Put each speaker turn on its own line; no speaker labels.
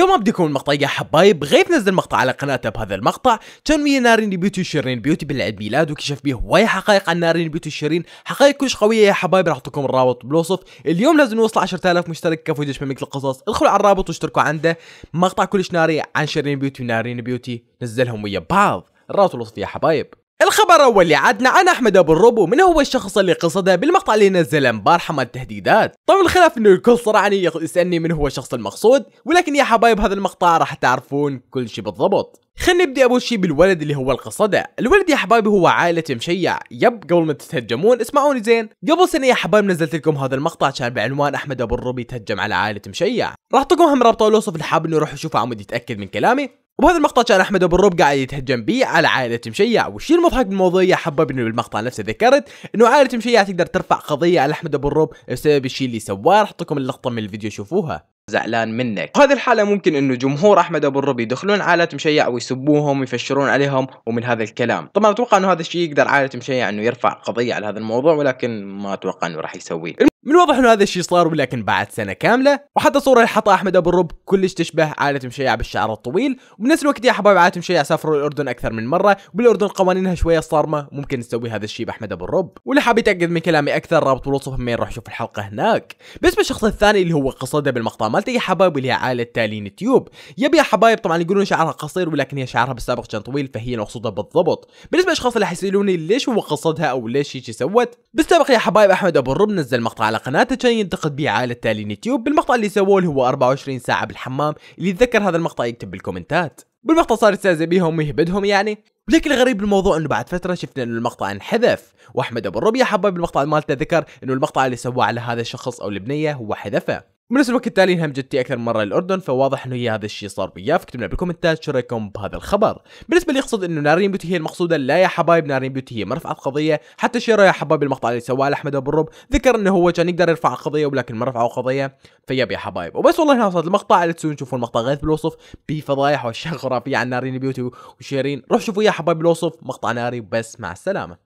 قبل ما بديكم المقطع يا حبايب غيب نزل مقطع على قناته بهذا المقطع كان ويا نارين بيوتي شيرين بيوتي بالعيد ميلاد وكشف بيه هواية حقائق عن نارين بيوتي شيرين حقائق كلش قوية يا حبايب راح اعطيكم الرابط بالوصف اليوم لازم نوصل 10000 مشترك كفو يدش بملك القصص ادخلوا على الرابط واشتركوا عنده مقطع كلش ناري عن شيرين بيوتي ونارين بيوتي نزلهم ويا بعض الرابط بالوصف يا حبايب الخبر الاول اللي عادنا عن احمد ابو الروبو من هو الشخص اللي قصده بالمقطع اللي نزله امبارحه مال التهديدات طبعا الخلاف انه الكل صراحه يسالني من هو الشخص المقصود ولكن يا حبايب هذا المقطع راح تعرفون كل شيء بالضبط خلينا نبدا اول شيء بالولد اللي هو القصدة الولد يا حبايبي هو عائلة مشيع يب قبل ما تتهجمون اسمعوني زين قبل سنة يا حبايب نزلت لكم هذا المقطع كان بعنوان احمد ابو الروبي تهجم على عائلة مشيع راح اعطيكم هم رابطه الوصف اللي حاب انه يروح يشوفه عمود يتاكد من كلامي وبهذا المقطع كان احمد ابو الرب قاعد يتهجم بيه على عائله مشيع والشيء المضحك بالموضوع حباب انه بالمقطع نفسه ذكرت انه عائله مشيع تقدر ترفع قضيه على احمد ابو الرب بسبب الشيء اللي سواه راح لكم اللقطه من الفيديو شوفوها زعلان منك وهذه الحالة ممكن انه جمهور احمد ابو الربي يدخلون عائلة مشيع ويسبوهم ويفشرون عليهم ومن هذا الكلام طبعا اتوقع انه هذا الشيء يقدر عائلة مشيع انه يرفع قضية على هذا الموضوع ولكن ما اتوقع انه راح يسويه من واضح انه هذا الشيء صار ولكن بعد سنه كامله وحتى الصوره اللي حطها احمد ابو الرب كلش تشبه عائله مشيع بالشعر الطويل وبنفس الوقت يا حبايب عائله مشيع سافروا الاردن اكثر من مره وبالاردن قوانينها شويه صارمه ممكن تسوي هذا الشيء باحمد ابو الرب واللي حاب يتاكد من كلامي اكثر رابط الوصف من روح يشوف الحلقه هناك بالنسبه للشخص الثاني اللي هو قصده بالمقطع مالته يا حبايب اللي هي عائله تالين تيوب يبي يا حبايب طبعا يقولون شعرها قصير ولكن هي شعرها بالسابق كان طويل فهي المقصوده بالضبط بالنسبه للاشخاص اللي حيسالوني ليش هو قصدها او ليش هيك سوت بالسابق يا حبايب احمد ابو الرب نزل مقطع على قناته تشين ينتقد بيه عائلة تالي نيتيوب بالمقطع اللي سووه اللي هو 24 ساعة بالحمام اللي يتذكر هذا المقطع يكتب بالكومنتات بالمقطع صار يستهزئ بيهم ويهبدهم يعني ولكن الغريب بالموضوع انه بعد فتره شفنا انه المقطع انحذف واحمد ابو الربيع حبه بالمقطع مالته ذكر انه المقطع اللي سواه على هذا الشخص او البنيه هو حذفه نفس الوقت التالي هم جدتي اكثر من مره للاردن فواضح انه هي هذا الشيء صار وياه فكتبنا بالكومنتات شو رايكم بهذا الخبر بالنسبه لي يقصد انه نارين بيوتي هي المقصوده لا يا حبايب نارين بيوتي هي ما رفعت قضيه حتى شيرا يا حبايب المقطع اللي سواه لاحمد ابو الرب ذكر انه هو كان يقدر يرفع قضيه ولكن ما رفعوا قضيه فياب يا حبايب وبس والله هنا وصلت المقطع اللي تسوون تشوفون المقطع غير بالوصف بفضايح واشياء خرافيه عن نارين بيوتي وشيرين روح شوفوا يا حبايب بالوصف مقطع ناري بس مع السلامه